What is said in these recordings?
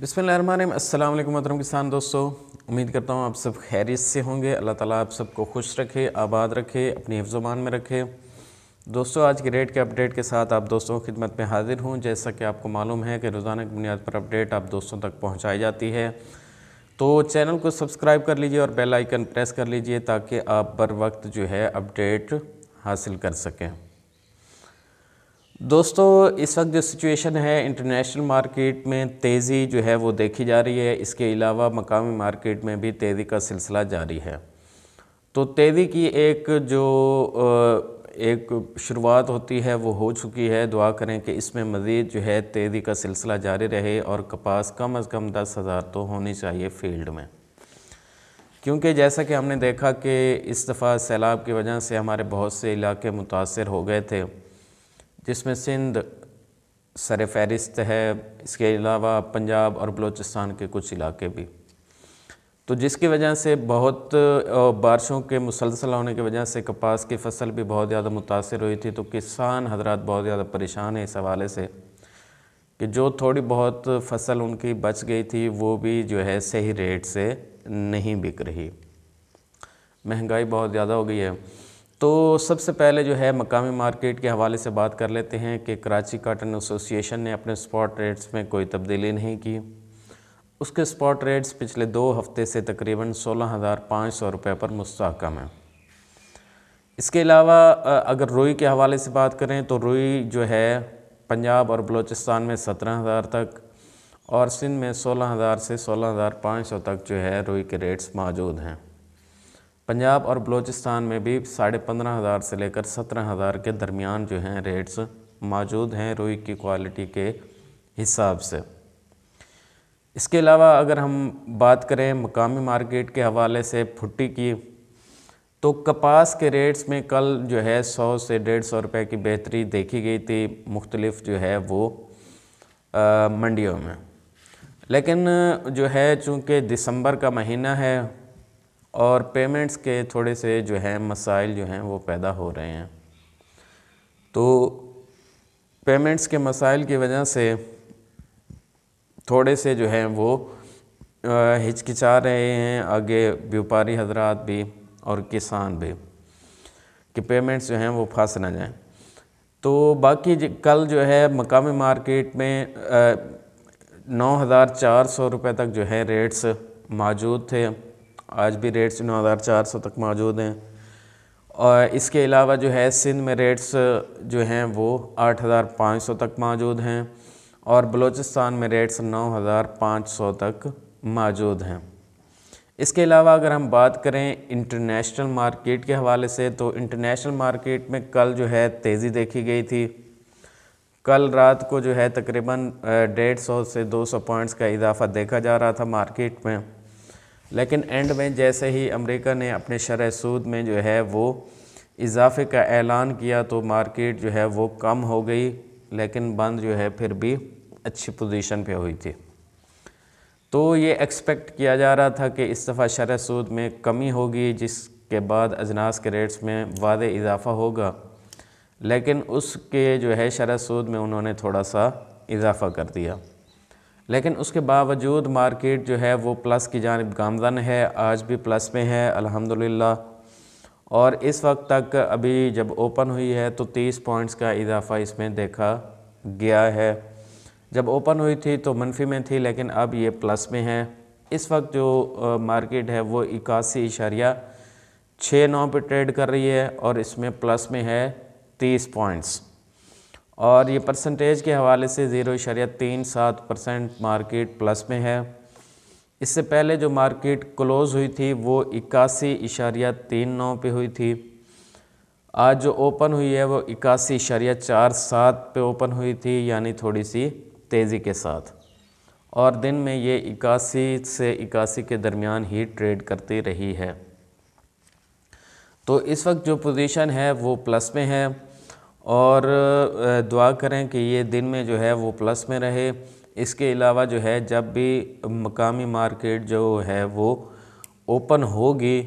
बिसमीम अल्लाम मतरम किसान दोस्तों उम्मीद करता हूँ आप सब खैरियत से होंगे अल्लाह ताला आप सबको खुश रखे आबाद रखे अपनी हिफ्जुमान में रखे दोस्तों आज के रेट के अपडेट के साथ आप दोस्तों की खिदमत में हाजिर हूँ जैसा कि आपको मालूम है कि रोज़ाना की बुनियाद पर अपडेट आप दोस्तों तक पहुँचाई जाती है तो चैनल को सब्सक्राइब कर लीजिए और बेल आइकन प्रेस कर लीजिए ताकि आप बर वक्त जो है अपडेट हासिल कर सकें दोस्तों इस वक्त जो सिचुएशन है इंटरनेशनल मार्केट में तेज़ी जो है वो देखी जा रही है इसके अलावा मकामी मार्केट में भी तेज़ी का सिलसिला जारी है तो तेज़ी की एक जो एक शुरुआत होती है वो हो चुकी है दुआ करें कि इसमें मज़ीद जो है तेज़ी का सिलसिला जारी रहे और कपास कम अज़ कम दस हज़ार तो होनी चाहिए फील्ड में क्योंकि जैसा कि हमने देखा कि इस दफ़ा सैलाब की वजह से हमारे बहुत से इलाके मुतासर हो गए थे जिसमें सिंध सर फहरिस्त है इसके अलावा पंजाब और बलूचिस्तान के कुछ इलाके भी तो जिसकी वजह से बहुत बारिशों के मुसलसल होने की वजह से कपास की फसल भी बहुत ज़्यादा मुतासर हुई थी तो किसान हजरात बहुत ज़्यादा परेशान हैं इस हवाले से कि जो थोड़ी बहुत फसल उनकी बच गई थी वो भी जो है सही रेट से नहीं बिक रही महंगाई बहुत ज़्यादा हो गई है तो सबसे पहले जो है मकामी मार्केट के हवाले से बात कर लेते हैं कि कराची काटन एसोसिएशन ने अपने स्पॉट रेट्स में कोई तब्दीली नहीं की उसके स्पॉट रेट्स पिछले दो हफ्ते से तकरीबन सोलह हज़ार पाँच सौ रुपये पर मुस्कम है इसके अलावा अगर रुई के हवाले से बात करें तो रुई जो है पंजाब और बलूचिस्तान में सत्रह हज़ार तक और सिंध में सोलह हज़ार से सोलह हज़ार पाँच सौ तक जो है रुई के रेट्स मौजूद हैं पंजाब और बलूचिस्तान में भी साढ़े पंद्रह हज़ार से लेकर सत्रह हज़ार के दरमियान जो हैं रेट्स मौजूद हैं रुई की क्वालिटी के हिसाब से इसके अलावा अगर हम बात करें मकामी मार्केट के हवाले से फुट्टी की तो कपास के रेट्स में कल जो है सौ से डेढ़ सौ रुपये की बेहतरी देखी गई थी मुख्तलिफ जो है वो मंडियों में लेकिन जो है चूँकि दिसंबर का महीना है और पेमेंट्स के थोड़े से जो है मसाइल जो हैं वो पैदा हो रहे हैं तो पेमेंट्स के मसाइल की वजह से थोड़े से जो हैं वो हिचकिचा रहे हैं आगे व्यापारी हजरात भी और किसान भी कि पेमेंट्स जो हैं वो फंस ना जाएं तो बाकी कल जो है मकामी मार्केट में नौ हज़ार चार सौ रुपये तक जो है रेट्स मौजूद थे आज भी रेट्स नौ हज़ार चार सौ तक मौजूद हैं और इसके अलावा जो है सिंध में रेट्स जो हैं वो आठ हज़ार पाँच सौ तक मौजूद हैं और बलूचिस्तान में रेट्स नौ हज़ार पाँच सौ तक मौजूद हैं इसके अलावा अगर हम बात करें इंटरनेशनल मार्केट के हवाले से तो इंटरनेशनल मार्केट में कल जो है तेज़ी देखी गई थी कल रात को जो है तकरीबन डेढ़ सौ से दो सौ पॉइंट्स का इजाफा देखा जा रहा था मार्केट में लेकिन एंड में जैसे ही अमेरिका ने अपने शरह सूद में जो है वो इजाफे का ऐलान किया तो मार्केट जो है वो कम हो गई लेकिन बंद जो है फिर भी अच्छी पोजीशन पे हुई थी तो ये एक्सपेक्ट किया जा रहा था कि इस दफ़ा शरह सूद में कमी होगी जिसके बाद अजनास के रेट्स में वाद इजाफ़ा होगा लेकिन उसके जो है शरह सूद में उन्होंने थोड़ा सा इजाफ़ा कर दिया लेकिन उसके बावजूद मार्केट जो है वो प्लस की जानब गामजन है आज भी प्लस में है अल्हम्दुलिल्लाह और इस वक्त तक अभी जब ओपन हुई है तो 30 पॉइंट्स का इजाफा इसमें देखा गया है जब ओपन हुई थी तो मनफी में थी लेकिन अब ये प्लस में है इस वक्त जो मार्केट है वो इक्यासी इशारिया छः नौ पर ट्रेड कर रही है और इसमें प्लस में है तीस पॉइंट्स और ये परसेंटेज के हवाले से ज़ीरो इशारिया तीन सात परसेंट मार्केट प्लस में है इससे पहले जो मार्केट क्लोज़ हुई थी वो इक्यासी इशारिया तीन नौ पर हुई थी आज जो ओपन हुई है वो इक्यासी इशारिया चार सात पे ओपन हुई थी यानी थोड़ी सी तेज़ी के साथ और दिन में ये इक्यासी से इक्यासी के दरमियान ही ट्रेड करती रही है तो इस वक्त जो पोजीशन है वो प्लस में है और दुआ करें कि ये दिन में जो है वो प्लस में रहे इसके अलावा जो है जब भी मकामी मार्केट जो है वो ओपन होगी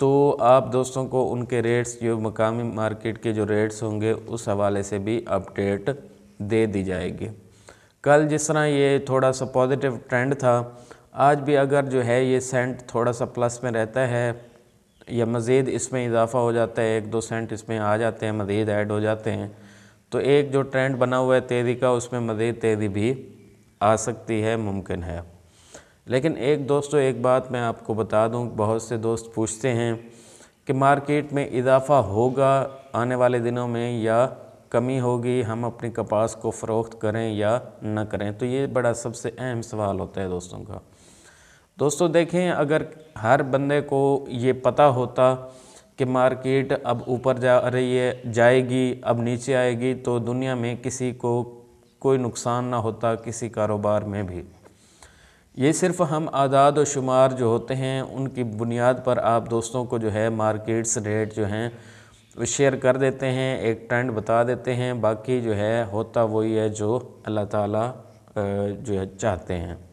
तो आप दोस्तों को उनके रेट्स जो मकामी मार्केट के जो रेट्स होंगे उस हवाले से भी अपडेट दे दी जाएगी कल जिस तरह ये थोड़ा सा पॉजिटिव ट्रेंड था आज भी अगर जो है ये सेंट थोड़ा सा प्लस में रहता है या मज़ीद इसमें इजाफ़ा हो जाता है एक दो सेंट इसमें आ जाते हैं मज़ीद ऐड हो जाते हैं तो एक जो ट्रेंड बना हुआ है तेज़ी का उसमें मज़ीद तेज़ी भी आ सकती है मुमकिन है लेकिन एक दोस्तों एक बात मैं आपको बता दूँ बहुत से दोस्त पूछते हैं कि मार्केट में इजाफ़ा होगा आने वाले दिनों में या कमी होगी हम अपनी कपास को फ़रोख्त करें या न करें तो ये बड़ा सबसे अहम सवाल होता है दोस्तों का दोस्तों देखें अगर हर बंदे को ये पता होता कि मार्केट अब ऊपर जा रही है जाएगी अब नीचे आएगी तो दुनिया में किसी को कोई नुकसान ना होता किसी कारोबार में भी ये सिर्फ़ हम आदाद व शुमार जो होते हैं उनकी बुनियाद पर आप दोस्तों को जो है मार्केट्स रेट जो हैं वो शेयर कर देते हैं एक ट्रेंड बता देते हैं बाकी जो है होता वही है जो अल्लाह ताला जो है चाहते हैं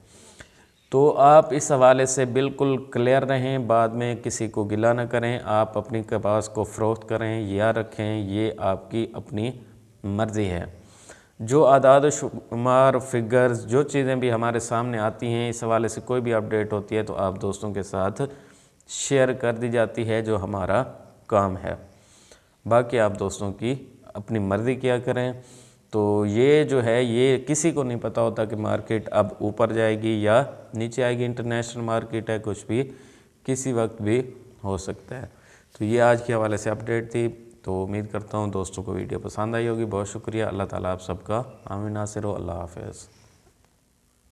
तो आप इस हवाले से बिल्कुल क्लियर रहें बाद में किसी को गिला ना करें आप अपनी कपास को फ़रोख्त करें या रखें ये आपकी अपनी मर्ज़ी है जो आदाद शुमार फिगर्स जो चीज़ें भी हमारे सामने आती हैं इस हवाले से कोई भी अपडेट होती है तो आप दोस्तों के साथ शेयर कर दी जाती है जो हमारा काम है बाकी आप दोस्तों की अपनी मर्ज़ी क्या करें तो ये जो है ये किसी को नहीं पता होता कि मार्केट अब ऊपर जाएगी या नीचे आएगी इंटरनेशनल मार्केट है कुछ भी किसी वक्त भी हो सकता है तो ये आज के हवाले से अपडेट थी तो उम्मीद करता हूँ दोस्तों को वीडियो पसंद आई होगी बहुत शुक्रिया अल्लाह ताला आप सबका आमिन नासिर हो अल्लाह हाफिज़